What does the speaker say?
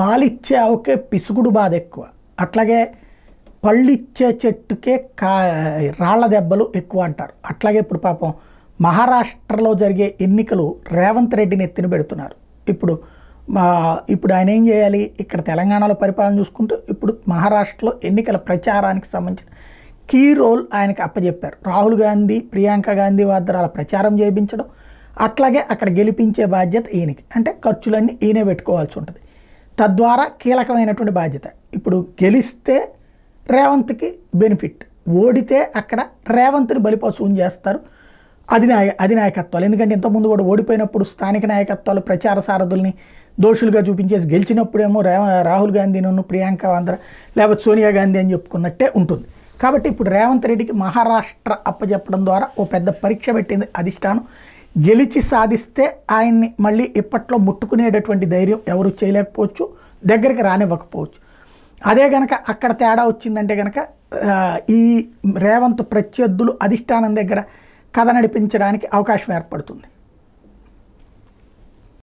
పాలిచ్చే ఆవుకే పిసుగుడు బాధ ఎక్కువ అట్లాగే పళ్ళిచ్చే చెట్టుకే కా రాళ్ల దెబ్బలు ఎక్కువ అంటారు అట్లాగే ఇప్పుడు పాపం మహారాష్ట్రలో జరిగే ఎన్నికలు రేవంత్ రెడ్డిని ఎత్తిన పెడుతున్నారు ఇప్పుడు ఇప్పుడు ఆయన ఏం చేయాలి ఇక్కడ తెలంగాణలో పరిపాలన చూసుకుంటూ ఇప్పుడు మహారాష్ట్రలో ఎన్నికల ప్రచారానికి సంబంధించిన కీ రోల్ ఆయనకు అప్పచెప్పారు రాహుల్ గాంధీ ప్రియాంక గాంధీ వాద్రాల ప్రచారం చేయించడం అట్లాగే అక్కడ గెలిపించే బాధ్యత ఈయనకి అంటే ఖర్చులన్నీ ఈయనే పెట్టుకోవాల్సి ఉంటుంది తద్వారా కీలకమైనటువంటి బాధ్యత ఇప్పుడు గెలిస్తే రేవంత్కి బెనిఫిట్ ఓడితే అక్కడ రేవంత్ని బలిపశువుని చేస్తారు అధినాయ అధినాయకత్వాలు ఎందుకంటే ఇంతకుముందు కూడా ఓడిపోయినప్పుడు స్థానిక నాయకత్వాలు ప్రచార సారథుల్ని దోషులుగా చూపించేసి గెలిచినప్పుడేమో రే రాహుల్ గాంధీ నన్ను ప్రియాంక ఆంధ్ర లేకపోతే సోనియా గాంధీ అని చెప్పుకున్నట్టే ఉంటుంది కాబట్టి ఇప్పుడు రేవంత్ రెడ్డికి మహారాష్ట్ర అప్పచెప్పడం ద్వారా ఓ పెద్ద పరీక్ష పెట్టింది అధిష్టానం గెలిచి సాధిస్తే ఆయన్ని మళ్ళీ ఇప్పట్లో ముట్టుకునేటటువంటి ధైర్యం ఎవరు చేయలేకపోవచ్చు దగ్గరికి రానివ్వకపోవచ్చు అదే గనక అక్కడ తేడా వచ్చిందంటే గనక ఈ రేవంత్ ప్రత్యర్థులు అధిష్టానం దగ్గర కథ నడిపించడానికి అవకాశం ఏర్పడుతుంది